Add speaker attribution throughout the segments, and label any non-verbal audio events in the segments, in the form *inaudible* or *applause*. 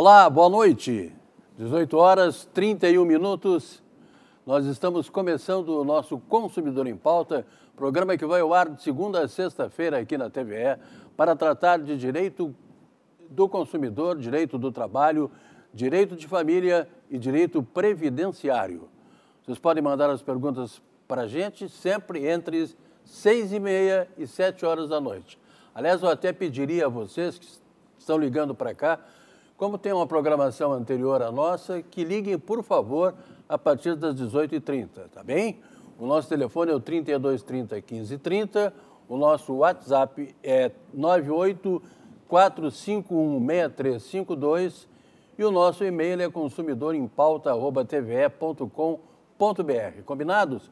Speaker 1: Olá, boa noite. 18 horas 31 minutos. Nós estamos começando o nosso Consumidor em Pauta, programa que vai ao ar de segunda a sexta-feira aqui na TVE, para tratar de direito do consumidor, direito do trabalho, direito de família e direito previdenciário. Vocês podem mandar as perguntas para a gente sempre entre 6 e meia e 7 horas da noite. Aliás, eu até pediria a vocês que estão ligando para cá como tem uma programação anterior à nossa, que liguem, por favor, a partir das 18h30, tá bem? O nosso telefone é o 3230 1530, o nosso WhatsApp é 984516352 e o nosso e-mail é consumidorempauta.tve.com.br. Combinados?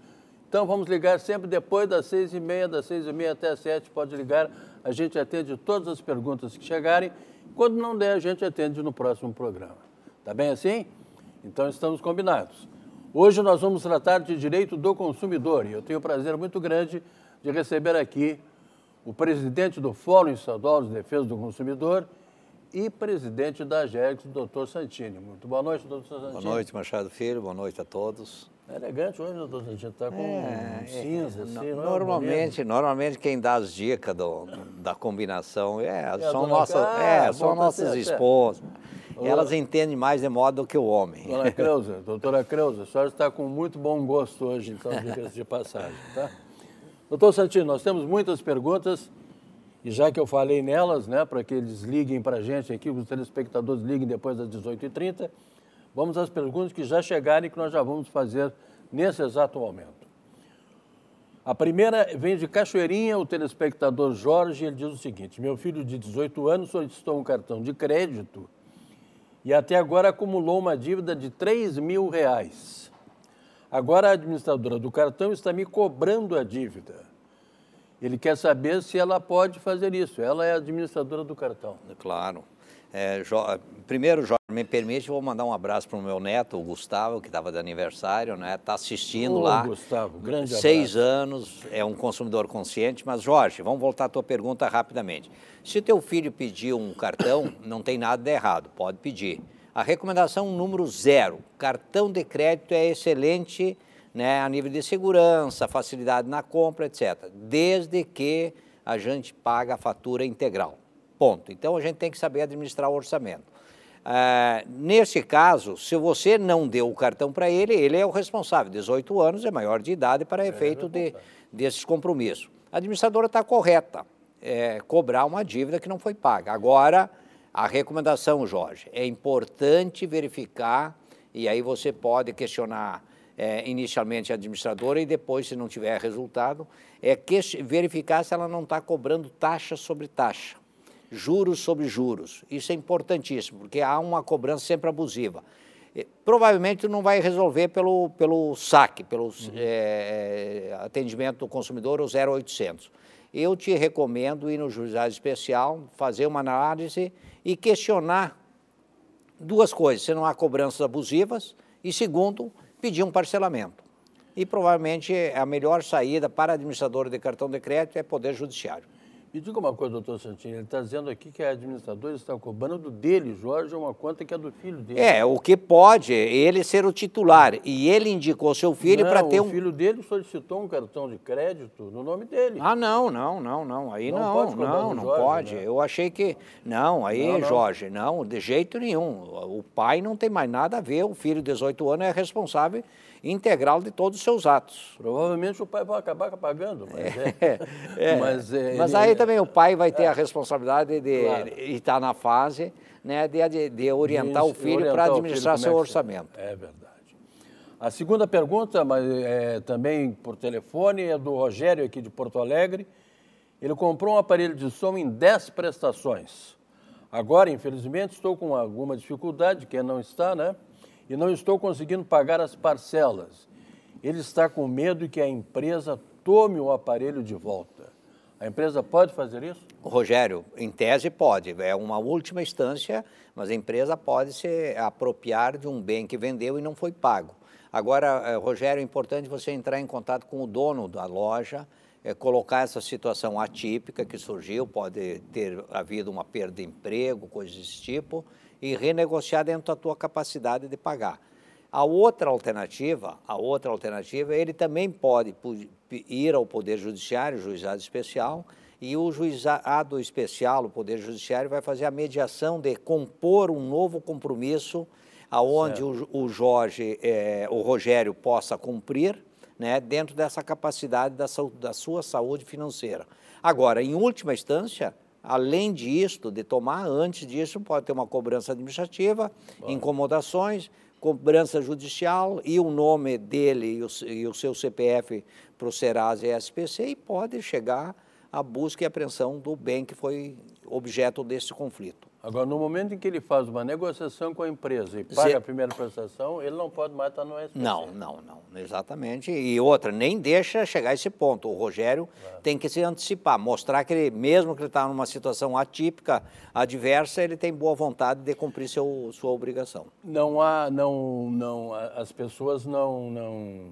Speaker 1: Então vamos ligar sempre depois das seis e meia, das seis e meia até as sete, pode ligar. A gente atende todas as perguntas que chegarem quando não der, a gente atende no próximo programa. Tá bem assim? Então estamos combinados. Hoje nós vamos tratar de direito do consumidor e eu tenho o prazer muito grande de receber aqui o presidente do Fórum Estadual de Defesa do Consumidor e presidente da AGEX, o doutor Santini. Muito boa noite, doutor Santini. Boa noite,
Speaker 2: Machado Filho, boa noite a todos.
Speaker 1: É elegante hoje, doutor, Santino, está com é, é cinza, é, assim, no, é Normalmente,
Speaker 2: normalmente quem dá as dicas do, da combinação é, é são, nossas, é, são nossas esposas.
Speaker 1: Elas entendem mais de moda do que o homem. Dona *laughs* Creuza, doutora Creuza, a senhora está com muito bom gosto hoje, então, diga de passagem, tá? Doutor Santino, nós temos muitas perguntas e já que eu falei nelas, né, para que eles liguem para a gente aqui, os telespectadores liguem depois das 18h30, Vamos às perguntas que já chegaram e que nós já vamos fazer nesse exato momento. A primeira vem de Cachoeirinha, o telespectador Jorge, ele diz o seguinte: Meu filho de 18 anos solicitou um cartão de crédito e até agora acumulou uma dívida de 3 mil reais. Agora a administradora do cartão está me cobrando a dívida. Ele quer saber se ela pode fazer isso. Ela é a administradora do cartão. Claro. É, jo... Primeiro, Jorge me
Speaker 2: permite, vou mandar um abraço para o meu neto, o Gustavo, que estava de aniversário, né? Está assistindo Ô, lá. Gustavo, grande abraço. Seis anos, é um consumidor consciente. Mas, Jorge, vamos voltar à tua pergunta rapidamente. Se teu filho pedir um cartão, *coughs* não tem nada de errado, pode pedir. A recomendação número zero: cartão de crédito é excelente né, a nível de segurança, facilidade na compra, etc. Desde que a gente paga a fatura integral. Ponto. Então a gente tem que saber administrar o orçamento. Ah, neste caso, se você não deu o cartão para ele, ele é o responsável. 18 anos é maior de idade para é, é efeito é de, desses compromissos. A administradora está correta, é, cobrar uma dívida que não foi paga. Agora, a recomendação, Jorge, é importante verificar, e aí você pode questionar é, inicialmente a administradora e depois, se não tiver resultado, é verificar se ela não está cobrando taxa sobre taxa juros sobre juros. Isso é importantíssimo, porque há uma cobrança sempre abusiva. Provavelmente não vai resolver pelo, pelo saque, pelo uhum. é, atendimento do consumidor, o 0800. Eu te recomendo ir no juizado especial, fazer uma análise e questionar duas coisas: se não há cobranças abusivas, e segundo, pedir um parcelamento. E provavelmente a melhor saída para administrador de cartão de crédito é Poder Judiciário.
Speaker 1: E diga uma coisa, doutor Santinho, ele está dizendo aqui que a é administradora está cobrando do dele, Jorge, uma conta que é do filho dele. É,
Speaker 2: o que pode ele ser o titular. E ele indicou seu filho para ter um. O
Speaker 1: filho dele solicitou um cartão de crédito no nome dele. Ah,
Speaker 2: não, não, não, não.
Speaker 1: Aí não, não, pode não, não Jorge, pode.
Speaker 2: Né? Eu achei que. Não, aí, não, não. Jorge, não, de jeito nenhum. O pai não tem mais nada a ver, o filho de 18 anos é responsável integral de todos os seus atos. Provavelmente o pai vai acabar pagando, mas, é, *laughs* é, é. mas, é, mas aí é. também o pai vai ter a é. responsabilidade de claro. estar na fase né, de, de orientar de, o filho para administrar filho seu orçamento.
Speaker 1: É verdade. A segunda pergunta, mas também por telefone, é do Rogério aqui de Porto Alegre. Ele comprou um aparelho de som em 10 prestações. Agora, infelizmente, estou com alguma dificuldade, quem não está, né? e não estou conseguindo pagar as parcelas. Ele está com medo que a empresa tome o aparelho de volta. A empresa pode fazer isso?
Speaker 2: Rogério, em tese pode, é uma última instância, mas a empresa pode se apropriar de um bem que vendeu e não foi pago. Agora, eh, Rogério, é importante você entrar em contato com o dono da loja, é, colocar essa situação atípica que surgiu, pode ter havido uma perda de emprego, coisas desse tipo, e renegociar dentro da tua capacidade de pagar. A outra alternativa, a outra alternativa, ele também pode ir ao Poder Judiciário, juizado especial, e o juizado especial, o Poder Judiciário, vai fazer a mediação de compor um novo compromisso aonde o, o, Jorge, é, o Rogério possa cumprir, né, dentro dessa capacidade da, da sua saúde financeira. Agora, em última instância, Além disto, de tomar, antes disso, pode ter uma cobrança administrativa, Bom. incomodações, cobrança judicial e o nome dele e o, e o seu CPF para o Serasa e SPC e pode chegar à busca e apreensão do bem
Speaker 1: que foi objeto desse conflito. Agora, no momento em que ele faz uma negociação com a empresa e paga Se... a primeira prestação, ele não pode mais estar no SPC. Não, não, não. Exatamente.
Speaker 2: E outra, nem deixa chegar a esse ponto. O Rogério tem que se antecipar, mostrar que ele, mesmo que ele está numa situação atípica, adversa, ele tem boa vontade de cumprir seu, sua obrigação.
Speaker 1: Não há, não, não, as pessoas não, não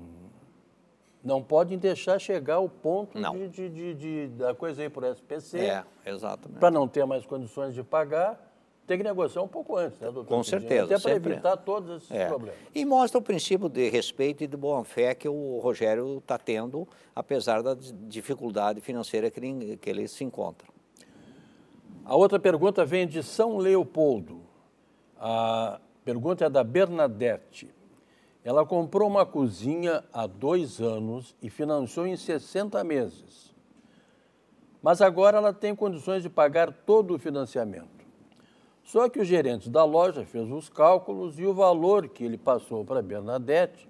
Speaker 1: não podem deixar chegar o ponto de, de, de, de, da coisa ir por SPC. É, exatamente. Para não ter mais condições de pagar, tem que negociar um pouco antes, né, doutor? Com certeza. Até para é. evitar todos esses é. problemas.
Speaker 2: E mostra o princípio de respeito e de boa fé que o Rogério está tendo, apesar da dificuldade financeira que ele, que ele se encontra.
Speaker 1: A outra pergunta vem de São Leopoldo. A pergunta é da Bernadette. Ela comprou uma cozinha há dois anos e financiou em 60 meses. Mas agora ela tem condições de pagar todo o financiamento. Só que o gerente da loja fez os cálculos e o valor que ele passou para Bernadette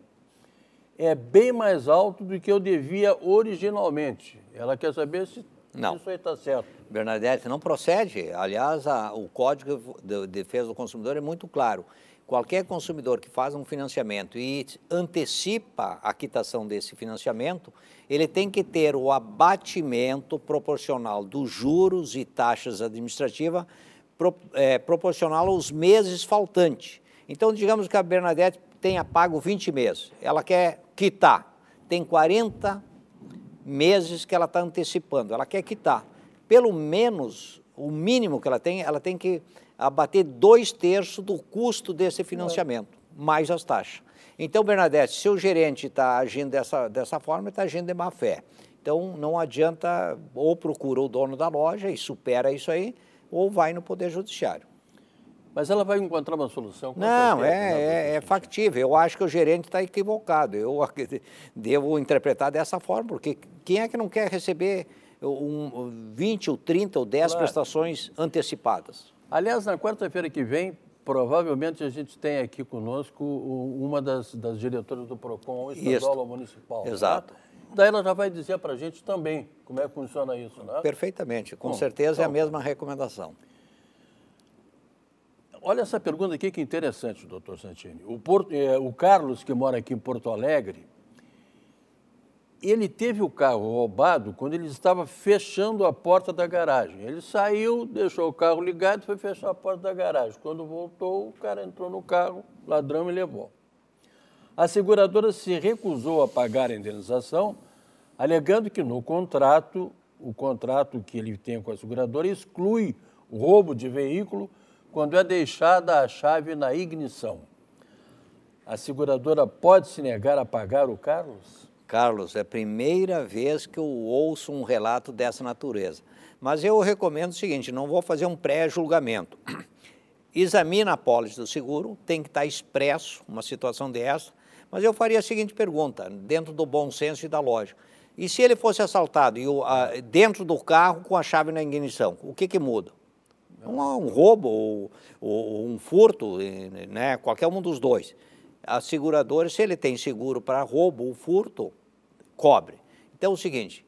Speaker 1: é bem mais alto do que eu devia originalmente. Ela quer saber se não. Isso aí está certo.
Speaker 2: Bernadette, não procede. Aliás, a, o Código de Defesa do Consumidor é muito claro qualquer consumidor que faz um financiamento e antecipa a quitação desse financiamento, ele tem que ter o abatimento proporcional dos juros e taxas administrativas pro, é, proporcional aos meses faltantes. Então, digamos que a Bernadette tenha pago 20 meses, ela quer quitar, tem 40 meses que ela está antecipando, ela quer quitar. Pelo menos, o mínimo que ela tem, ela tem que abater dois terços do custo desse financiamento, mais as taxas. Então, Bernadette, se o gerente está agindo dessa, dessa forma, está agindo de má fé. Então, não adianta ou procura o dono da loja e supera isso aí, ou vai no Poder Judiciário.
Speaker 1: Mas ela vai encontrar uma solução?
Speaker 2: Não, é, né? é, é, factível. Eu acho que o gerente está equivocado. Eu *laughs* devo interpretar dessa forma, porque quem é que não quer receber um, 20 ou 30 ou 10 claro.
Speaker 1: prestações antecipadas? Aliás, na quarta-feira que vem, provavelmente a gente tem aqui conosco uma das, das diretoras do PROCON estadual ou municipal. Né? Exato. Né? Daí ela já vai dizer para a gente também como é que funciona isso, né? Perfeitamente, com Bom, certeza então, é a então. mesma recomendação. Olha essa pergunta aqui que interessante, doutor Santini. O, Porto, é, o Carlos, que mora aqui em Porto Alegre, ele teve o carro roubado quando ele estava fechando a porta da garagem. Ele saiu, deixou o carro ligado e foi fechar a porta da garagem. Quando voltou, o cara entrou no carro, ladrão e levou. A seguradora se recusou a pagar a indenização, alegando que no contrato, o contrato que ele tem com a seguradora exclui o roubo de veículo quando é deixada a chave na ignição. A seguradora pode se negar a pagar o Carlos?
Speaker 2: Carlos, é a primeira vez que eu ouço um relato dessa natureza. Mas eu recomendo o seguinte: não vou fazer um pré-julgamento. *clears throat* Examina a pólice do seguro, tem que estar expresso uma situação dessa. Mas eu faria a seguinte pergunta, dentro do bom senso e da lógica: e se ele fosse assaltado e o, a, dentro do carro com a chave na ignição, o que, que muda? Um, um roubo ou, ou um furto, né? qualquer um dos dois a seguradora, se ele tem seguro para roubo ou furto, cobre. Então é o seguinte,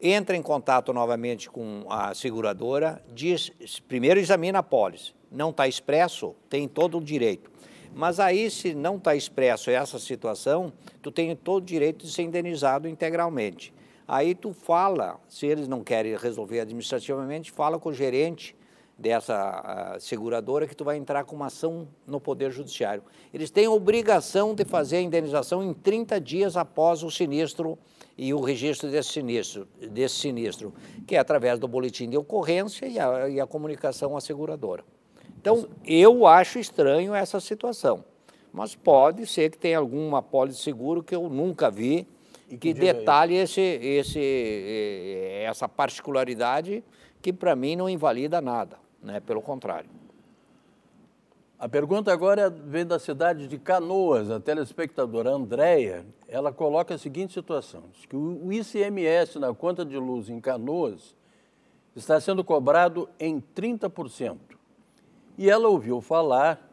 Speaker 2: entra em contato novamente com a seguradora, diz, primeiro examina a pólice, não está expresso, tem todo o direito. Mas aí, se não está expresso essa situação, tu tem todo o direito de ser indenizado integralmente. Aí tu fala, se eles não querem resolver administrativamente, fala com o gerente dessa ah, seguradora que tu vai entrar com uma ação no Poder Judiciário. Eles têm obrigação de fazer a indenização em 30 dias após o sinistro e o registro desse sinistro, desse sinistro que é através do boletim de ocorrência e a, e a comunicação à seguradora. Então, eu acho estranho essa situação. Mas pode ser que tenha alguma pólice seguro que eu nunca vi e que, que detalhe esse, esse, eh, essa particularidade que para mim
Speaker 1: não invalida nada né? pelo contrário. A pergunta agora é, vem da cidade de Canoas. A telespectadora Andréia, ela coloca a seguinte situação. Diz que o ICMS na conta de luz em Canoas está sendo cobrado em 30%. E ela ouviu falar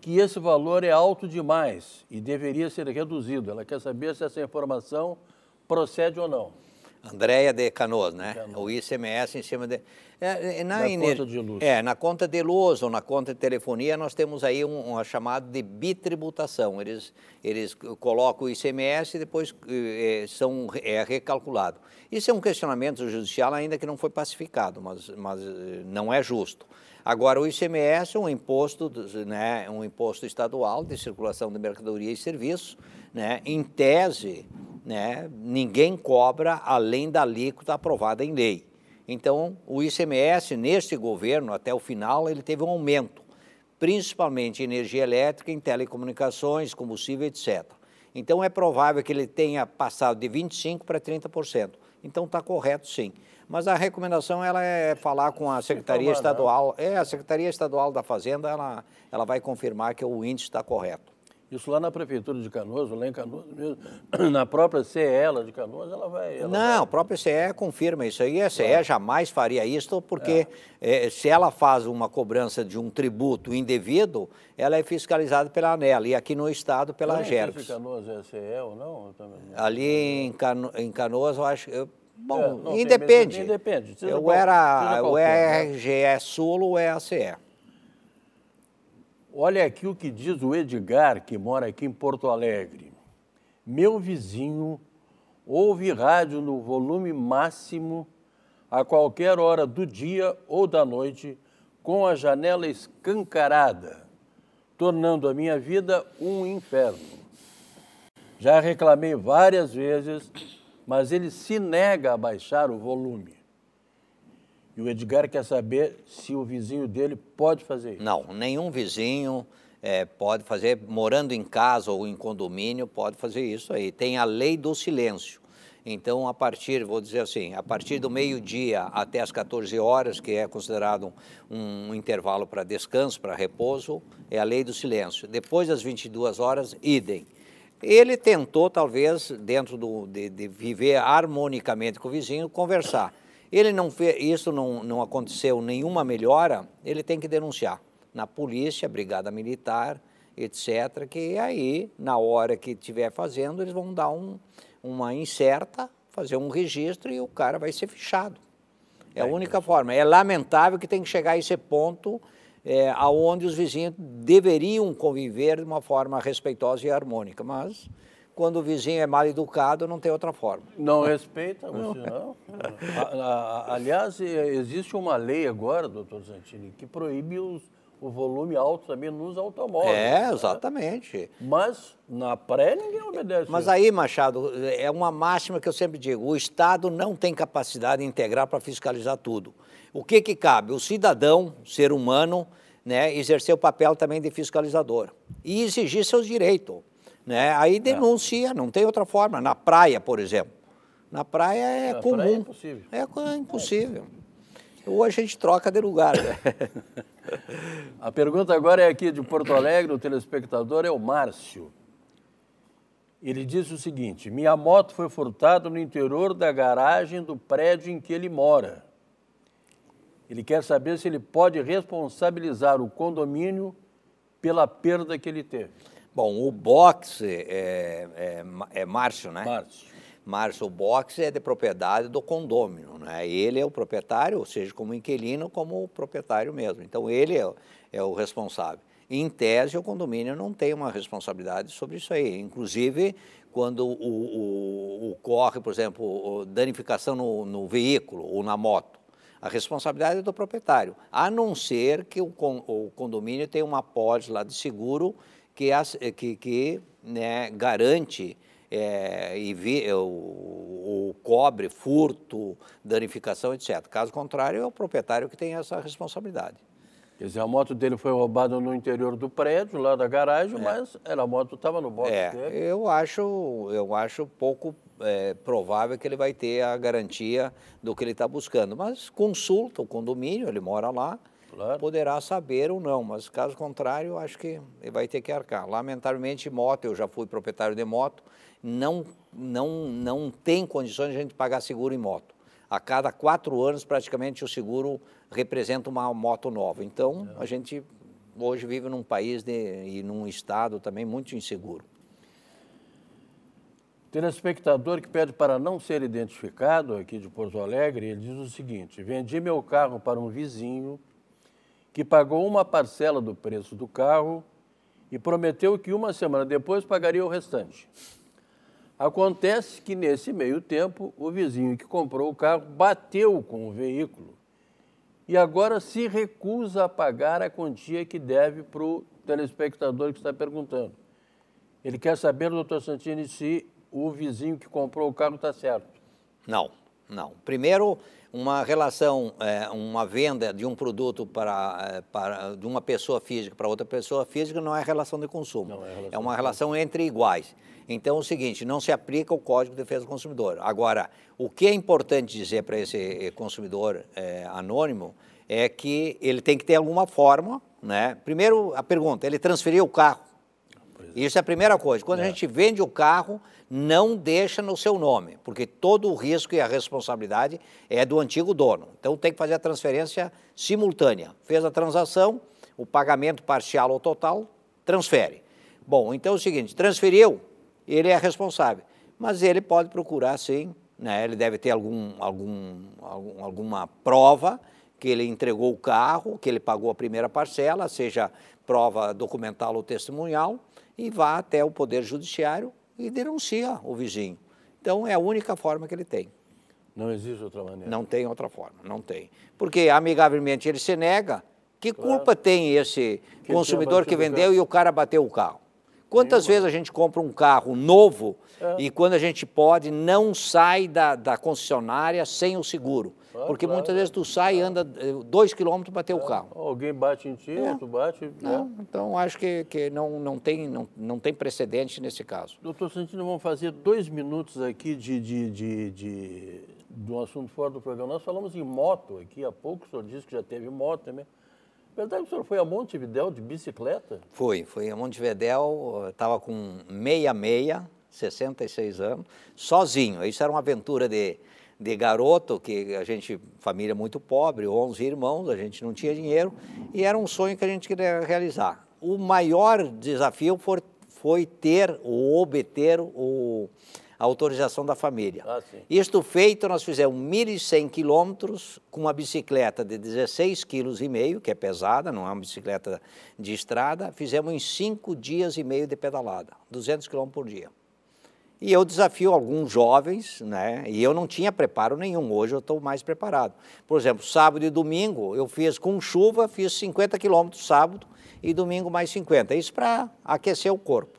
Speaker 1: que esse valor é alto demais e deveria ser reduzido. Ela quer saber se essa informação procede ou não. Andréia de Canoas, né? Canoas. O ICMS em cima de... É, é na, na conta de
Speaker 2: luz. É, na conta de luz ou na conta de telefonia, nós temos aí um, uma chamada de bitributação. Eles, eles colocam o ICMS e depois é, são, é recalculado. Isso é um questionamento judicial ainda que não foi pacificado, mas, mas eh, não é justo. Agora, o ICMS é um imposto, né, um imposto estadual de circulação de mercadoria e serviços, né, em tese, né, ninguém cobra além da alíquota aprovada em lei. Então, o ICMS, neste governo, até o final, ele teve um aumento, principalmente em energia elétrica, em telecomunicações, combustível, etc. Então, é provável que ele tenha passado de 25% para 30%. Então, está correto, sim. Mas a recomendação ela é falar com
Speaker 1: a Secretaria tá né? Estadual.
Speaker 2: É, a Secretaria Estadual da Fazenda, ela, ela vai confirmar que o índice está correto. Isso lá na prefeitura de Canoas, lá em Canoas mesmo,
Speaker 1: *clears throat* na própria CELA de Canoas, ela
Speaker 2: vai. Ela não, vai... a própria CE confirma isso aí. A CE claro. jamais faria isso, porque é. É, se ela faz uma cobrança de um tributo indevido, ela é fiscalizada pela ANEL e aqui no estado pela GERS. não Agerx.
Speaker 1: Se Canoas é CE ou não? Também...
Speaker 2: Ali em, Cano... em Canoas, eu acho. Eu... Bom, é, não, independe. Tem, independe. Eu qual, era, qual, o RGE
Speaker 1: né? Sul ou é a CE. Olha aqui o que diz o Edgar, que mora aqui em Porto Alegre. Meu vizinho ouve rádio no volume máximo a qualquer hora do dia ou da noite, com a janela escancarada, tornando a minha vida um inferno. Já reclamei várias vezes, mas ele se nega a baixar o volume. E o Edgar quer saber se o vizinho dele pode fazer isso. Não, nenhum vizinho é, pode
Speaker 2: fazer, morando em casa ou em condomínio, pode fazer isso aí. Tem a lei do silêncio. Então, a partir, vou dizer assim, a partir do meio-dia até as 14 horas, que é considerado um, um intervalo para descanso, para repouso, é a lei do silêncio. Depois das 22 horas, idem. Ele tentou, talvez, dentro do, de, de viver harmonicamente com o vizinho, conversar. Ele não fez, isso não, não aconteceu nenhuma melhora, ele tem que denunciar na polícia, brigada militar, etc. Que aí, na hora que estiver fazendo, eles vão dar um, uma incerta, fazer um registro e o cara vai ser fechado. É a única forma. É lamentável que tem que chegar a esse ponto é, aonde os vizinhos deveriam conviver de uma forma respeitosa e harmônica, mas quando o vizinho é mal educado, não tem outra forma.
Speaker 1: Não respeita, não. Você, é. não. Aliás, é, existe uma lei agora, doutor Santini, que proíbe os, o volume alto também nos automóveis. É, exatamente. Né? Mas na pré ninguém obedece. Mas aí,
Speaker 2: Machado, é uma máxima que eu sempre digo: o Estado não tem capacidade integral para fiscalizar tudo. O que, que cabe? O cidadão, ser humano, né, exercer o papel também de fiscalizador e exigir seus direitos. Né? Aí é. denuncia, não tem outra forma. Na praia, por exemplo.
Speaker 1: Na praia é Na comum. Praia é impossível.
Speaker 2: É, é impossível. Hoje a gente
Speaker 1: troca de lugar. Né? *laughs* a pergunta agora é aqui de Porto Alegre, o telespectador é o Márcio. Ele disse o seguinte: minha moto foi furtada no interior da garagem do prédio em que ele mora. Ele quer saber se ele pode responsabilizar o condomínio pela perda que ele teve. Bom, o boxe é, é, é Márcio, é né? Márcio.
Speaker 2: Márcio, o boxe é de propriedade do condômino, né? Ele é o proprietário, ou seja, como inquilino, como o proprietário mesmo. Então, ele é, é o responsável. Em tese, o condomínio não tem uma responsabilidade sobre isso aí. Inclusive, quando o, ocorre, por exemplo, danificação no, no veículo ou na moto, a responsabilidade é do proprietário, a não ser que o, o condomínio tenha uma pólice lá de seguro que, eh, que, que né, garante é, e vi, eh, o,
Speaker 1: o, cobre, furto, danificação, etc. Caso contrário, é o proprietário que tem essa responsabilidade. Quer dizer, a moto dele foi roubada no interior do prédio, lá da garagem, é. mas a moto estava no box é, dele.
Speaker 2: Eu acho, eu acho pouco é, provável que ele vai ter a garantia do que ele está buscando. Mas consulta o condomínio, ele mora lá, claro. poderá saber ou não, mas caso contrário, acho que ele vai ter que arcar. Lamentavelmente, moto, eu já fui proprietário de moto, não, não, não tem condições de a gente pagar seguro em moto. A cada quatro anos, praticamente, o seguro representa uma moto nova. Então, é. a gente hoje vive num país de, e num
Speaker 1: estado também muito inseguro. Telespectador que pede para não ser identificado aqui de Porto Alegre, ele diz o seguinte: vendi meu carro para um vizinho que pagou uma parcela do preço do carro e prometeu que uma semana depois pagaria o restante. Acontece que, nesse meio tempo, o vizinho que comprou o carro bateu com o veículo e agora se recusa a pagar a quantia que deve para o telespectador que está perguntando. Ele quer saber, doutor Santini, se o vizinho que comprou o carro está certo.
Speaker 2: Não não. Primeiro, uma relação, é, uma venda de um produto para, é, para, de uma pessoa física para outra pessoa física não é relação de consumo. Não, é, relação é uma relação entre iguais. Então, é o seguinte, não se aplica o Código de Defesa do Consumidor. Agora, o que é importante dizer para esse eh, consumidor é, anônimo é que ele tem que ter alguma forma, né? Primeiro, a pergunta, ele transferiu o carro. Ah, é. Isso é a primeira coisa. Quando a é. gente vende o carro, não deixa no seu nome, porque todo o risco e a responsabilidade é do antigo dono. Então tem que fazer a transferência simultânea. Fez a transação, o pagamento parcial ou total, transfere. Bom, então é o seguinte, transferiu, ele é responsável, mas ele pode procurar sim, né? ele deve ter algum, algum, algum alguma prova que ele entregou o carro, que ele pagou a primeira parcela, seja prova documental ou testemunhal, e vá até o Poder Judiciário e denuncia o vizinho. Então é a única forma que ele tem. Não existe outra maneira. Não tem outra forma, não tem. Porque amigavelmente ele se nega. Que claro. culpa tem esse consumidor que vendeu e o cara bateu o carro? Quantas Nenhuma. vezes a gente compra um carro novo é. e quando a gente pode não sai da, da concessionária sem o seguro? Porque claro. muitas vezes tu sai e anda eh, dois quilômetros para ter é. o carro.
Speaker 1: Alguém bate em ti, é. tu bate. Não, é.
Speaker 2: Então acho que, que não, não, tem, não, não tem precedente nesse caso.
Speaker 1: Doutor Santino, vamos fazer dois minutos aqui de, de, de, de, de um assunto fora do programa. Nós falamos em moto aqui há pouco, o senhor disse que já teve moto também. Verdade que o senhor foi a Montevidéu de bicicleta?
Speaker 2: Foi, foi a Montevidéu, estava eh, com 66, 66 anos, sozinho. Isso era uma aventura de de garoto, que a gente, família muito pobre, 11 irmãos, a gente não tinha dinheiro, e era um sonho que a gente queria realizar. O maior desafio foi, foi ter ou obter o, a autorização da família. Ah, Isto feito, nós fizemos 1.100 quilômetros com uma bicicleta de 16,5 kg, que é pesada, não é uma bicicleta de estrada, fizemos em 5 dias e meio de pedalada, 200 km por dia. E eu desafio alguns jovens, né? E eu não tinha preparo nenhum, hoje eu estou mais preparado. Por exemplo, sábado e domingo eu fiz com chuva, fiz 50 quilômetros sábado e domingo mais 50. Isso para aquecer
Speaker 1: o corpo.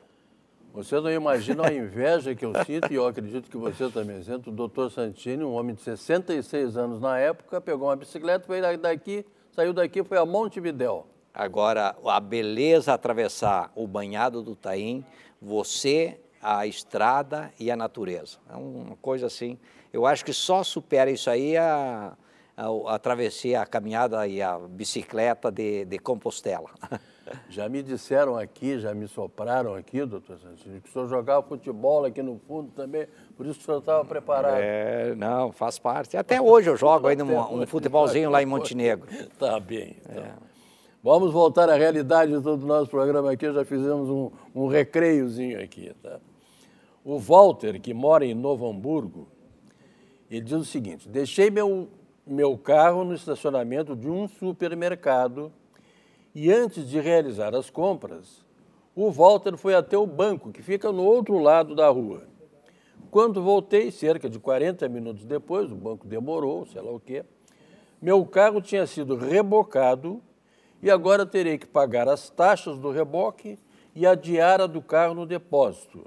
Speaker 1: Você não imagina a inveja que eu sinto, e eu acredito que você também sente. O doutor Santini, um homem de 66 anos na época, pegou uma bicicleta, veio daqui, saiu daqui, foi a Montevidéu.
Speaker 2: Agora, a beleza atravessar o banhado do Taim, você a estrada e a natureza. É uma coisa assim. Eu acho que só supera isso aí a, a, a travessia, a caminhada
Speaker 1: e a bicicleta de, de Compostela. *laughs* Já me disseram aqui, já me sopraram aqui, doutor Santini, que o senhor jogava futebol aqui no fundo também, por isso o senhor estava preparado. É, não, faz parte.
Speaker 2: Até hoje eu jogo ainda um, um futebolzinho lá em Montenegro. *laughs*
Speaker 1: Tá bem. Então. É. Vamos voltar à realidade do nosso programa aqui, já fizemos um, um recreiozinho aqui, tá? O Walter, que mora em Novo Hamburgo, ele diz o seguinte: deixei meu, meu carro no estacionamento de um supermercado e antes de realizar as compras, o Walter foi até o banco, que fica no outro lado da rua. Quando voltei, cerca de 40 minutos depois, o banco demorou, sei lá o quê, meu carro tinha sido rebocado e agora terei que pagar as taxas do reboque e a diária do carro no depósito.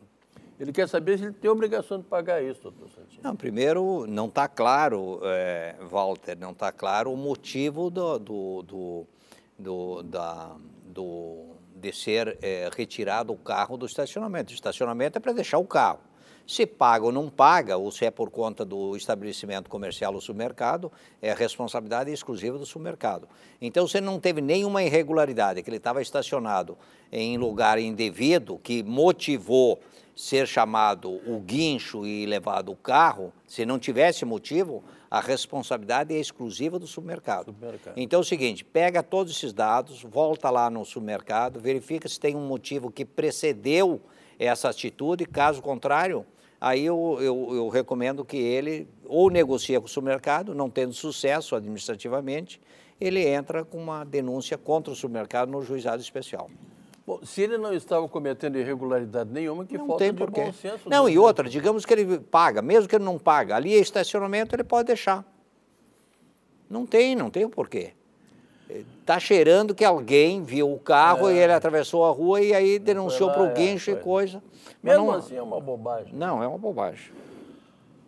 Speaker 1: Ele quer saber se ele tem obrigação de pagar isso, doutor Santini.
Speaker 2: Não, primeiro, não está claro, é, Walter, não está claro o motivo do, do, do, do da, do, de ser é, retirado o carro do estacionamento. O estacionamento é para deixar o carro. Se paga ou não paga, ou se é por conta do estabelecimento comercial ou supermercado, é responsabilidade exclusiva do supermercado. Então, se não teve nenhuma irregularidade, que ele estava estacionado em lugar indevido, que motivou ser chamado o guincho e levado o carro, se não tivesse motivo, a responsabilidade é exclusiva do submercado. submercado. Então é o seguinte, pega todos esses dados, volta lá no submercado, verifica se tem um motivo que precedeu essa atitude, caso contrário, aí eu, eu, eu recomendo que ele ou negocie com o submercado, não tendo sucesso administrativamente, ele entra com uma denúncia contra o supermercado no juizado especial. Bom, se ele não estava cometendo irregularidade nenhuma, que não falta tem de porquê. bom senso. Não, e né? outra, digamos que ele paga, mesmo que ele não paga, ali é estacionamento, ele pode deixar. Não tem, não tem o porquê. Está eh, cheirando que alguém viu o carro é. e ele atravessou a rua e aí denunciou para o é, guincho e coisa. Mesmo não, é. assim,
Speaker 1: é uma bobagem. Não, é uma bobagem.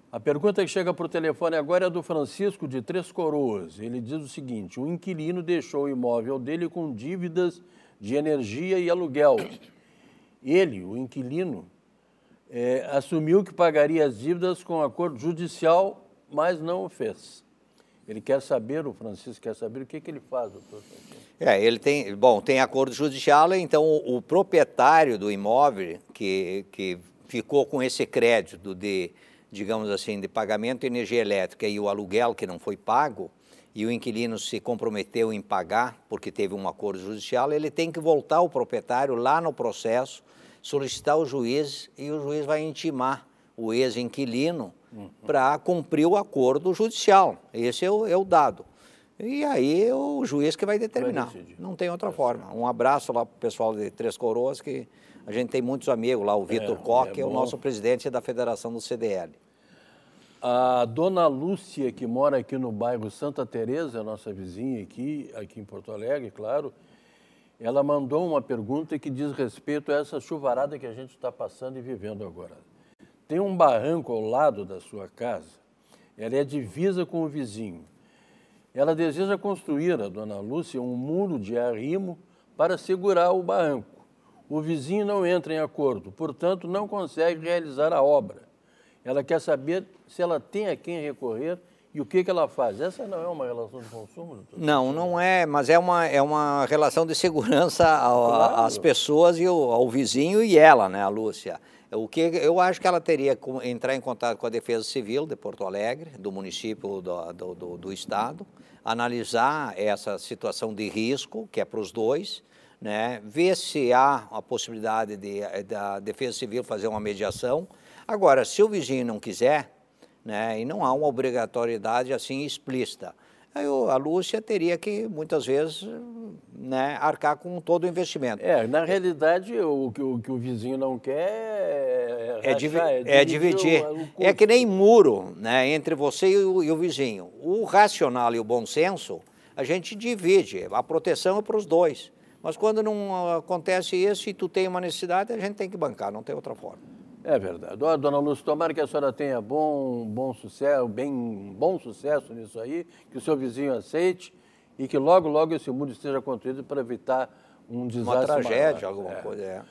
Speaker 1: A pergunta que chega para o telefone agora é do Francisco de Três Coroas. Ele diz o seguinte: o inquilino deixou o imóvel dele com dívidas de energia e aluguel. Ele, o inquilino, é, assumiu que pagaria as dívidas com acordo judicial, mas não o fez. Ele quer saber, o Francisco quer saber o que, que ele faz, doutor.
Speaker 2: É, ele tem, bom, tem acordo judicial, então o, o proprietário do imóvel que, que ficou com esse crédito de, digamos assim, de pagamento de energia elétrica e o aluguel que não foi pago, e o inquilino se comprometeu em pagar porque teve um acordo judicial, ele tem que voltar ao proprietário lá no processo, solicitar o juiz e o juiz vai intimar o ex-inquilino uhum. para cumprir o acordo judicial. Esse é o, é o dado. E aí é o juiz que vai determinar. Vai Não tem outra é forma. Um abraço lá para o pessoal de Três Coroas, que a gente tem muitos amigos lá. O é, Vitor é, Koch, é, é o nosso
Speaker 1: presidente da Federação do CDL. A dona Lúcia, que mora aqui no bairro Santa Teresa, nossa vizinha aqui, aqui em Porto Alegre, claro, ela mandou uma pergunta que diz respeito a essa chuvarada que a gente está passando e vivendo agora. Tem um barranco ao lado da sua casa, ela é divisa com o vizinho. Ela deseja construir, a dona Lúcia, um muro de arrimo para segurar o barranco. O vizinho não entra em acordo, portanto, não consegue realizar a obra. Ela quer saber se ela tem a quem recorrer e o que, que ela faz. Essa não é uma relação de consumo? Doutor? Não, não
Speaker 2: é, mas é uma, é uma relação de segurança claro. às pessoas e ao, ao vizinho e ela, né, a Lúcia. O que eu acho que ela teria que entrar em contato com a Defesa Civil de Porto Alegre, do município do, do, do, do estado, analisar essa situação de risco, que é para os dois, né? ver se há a possibilidade de, da Defesa Civil fazer uma mediação, Agora, se o vizinho não quiser, né, e não há uma obrigatoriedade assim explícita, aí a Lúcia teria que, muitas vezes, né, arcar com todo o investimento. É, na realidade, o que o, que o vizinho não quer é,
Speaker 1: é, divi é, é dividir. dividir.
Speaker 2: O, o é que nem muro né, entre você e o, e o vizinho. O racional e o bom senso, a gente divide. A proteção é para os dois. Mas quando não ah, acontece isso e tu tem uma necessidade, a gente tem que bancar, não tem outra forma.
Speaker 1: É verdade. Ó, dona Lúcia, tomara que a senhora tenha bom, bom sucesso, bem bom sucesso nisso aí, que o seu vizinho aceite e que logo, logo esse mundo esteja construído para evitar um desastre. Uma tragédia, alguma é. coisa. É.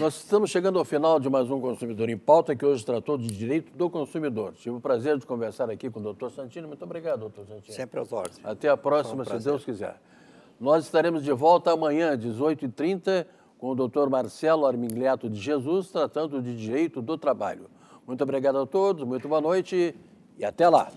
Speaker 1: Nós estamos chegando ao final de mais um Consumidor em Pauta, que hoje tratou de direito do consumidor. Tive o prazer de conversar aqui com o doutor Santino. Muito obrigado, doutor Santino. Sempre aos ordens. Até a próxima, um se Deus quiser. Nós estaremos de volta amanhã, 18h30 com o Dr. Marcelo Armingleto de Jesus, tratando de direito do trabalho. Muito obrigado a todos, muito boa noite e até lá.